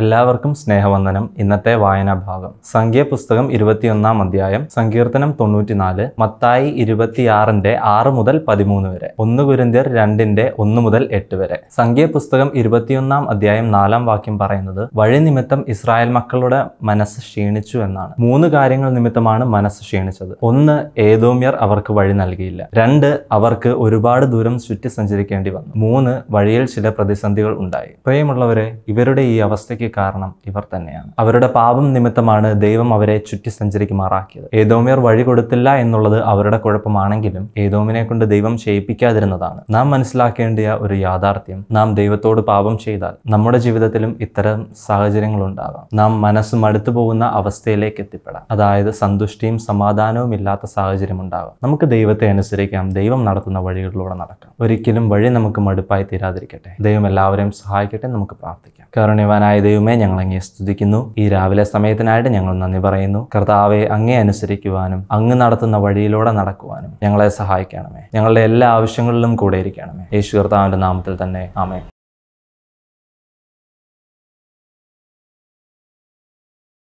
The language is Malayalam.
എല്ലാവർക്കും സ്നേഹവന്ദനം ഇന്നത്തെ സംഖ്യ പുസ്തകം ഇരുപത്തിയൊന്നാം അധ്യായം സങ്കീർത്തനം തൊണ്ണൂറ്റിനാല് മത്തായി ഇരുപത്തിയാറിന്റെ ആറ് മുതൽ പതിമൂന്ന് വരെ ഒന്ന് കുരിന്തിയർ രണ്ടിന്റെ ഒന്ന് മുതൽ എട്ട് വരെ പുസ്തകം ഇരുപത്തിയൊന്നാം അധ്യായം നാലാം വാക്യം പറയുന്നത് വഴി നിമിത്തം ഇസ്രായേൽ മക്കളുടെ മനസ്സ് ക്ഷീണിച്ചു എന്നാണ് മൂന്ന് കാര്യങ്ങൾ നിമിത്തമാണ് മനസ്സ് ക്ഷീണിച്ചത് ഒന്ന് ഏതോമ്യർ അവർക്ക് വഴി നൽകിയില്ല രണ്ട് അവർക്ക് ഒരുപാട് ദൂരം ചുറ്റി സഞ്ചരിക്കേണ്ടി വന്നു മൂന്ന് വഴിയിൽ ചില പ്രതിസന്ധികൾ ഉണ്ടായി പ്രിയമുള്ളവരെ ഇവരുടെ ഈ അവസ്ഥയ്ക്ക് കാരണം ഇവർ തന്നെയാണ് അവരുടെ പാപം നിമിത്തമാണ് ദൈവം അവരെ ചുറ്റി സഞ്ചരിക്കുമാറാക്കിയത് ഏതോമിയർ വഴി കൊടുത്തില്ല എന്നുള്ളത് അവരുടെ കുഴപ്പമാണെങ്കിലും ഏതോമിനെ കൊണ്ട് ദൈവം ചെയ്യിപ്പിക്കാതിരുന്നതാണ് നാം മനസ്സിലാക്കേണ്ട ഒരു യാഥാർത്ഥ്യം നാം ദൈവത്തോട് പാപം ചെയ്താൽ നമ്മുടെ ജീവിതത്തിലും ഇത്തരം സാഹചര്യങ്ങൾ ഉണ്ടാകാം നാം മനസ്സ് മടുത്തു പോകുന്ന അവസ്ഥയിലേക്ക് എത്തിപ്പെടാം അതായത് സന്തുഷ്ടിയും സമാധാനവും ഇല്ലാത്ത സാഹചര്യം ഉണ്ടാകാം നമുക്ക് ദൈവത്തെ അനുസരിക്കാം ദൈവം നടത്തുന്ന വഴികളിലൂടെ നടക്കാം ഒരിക്കലും വഴി നമുക്ക് മടുപ്പായി തീരാതിരിക്കട്ടെ ദൈവം എല്ലാവരെയും സഹായിക്കട്ടെ നമുക്ക് പ്രാർത്ഥിക്കാം കാരണവാനായ ദൈവം ദൈവമേ ഞങ്ങൾ അങ്ങേ സ്തുതിക്കുന്നു ഈ രാവിലെ സമയത്തിനായിട്ട് ഞങ്ങൾ നന്ദി പറയുന്നു കർത്താവെ അങ്ങേ അനുസരിക്കുവാനും അങ്ങ് നടത്തുന്ന വഴിയിലൂടെ നടക്കുവാനും ഞങ്ങളെ സഹായിക്കണമേ ഞങ്ങളുടെ എല്ലാ ആവശ്യങ്ങളിലും കൂടെ ഇരിക്കണമേ യേശു കർത്താവിന്റെ നാമത്തിൽ തന്നെ ആമേ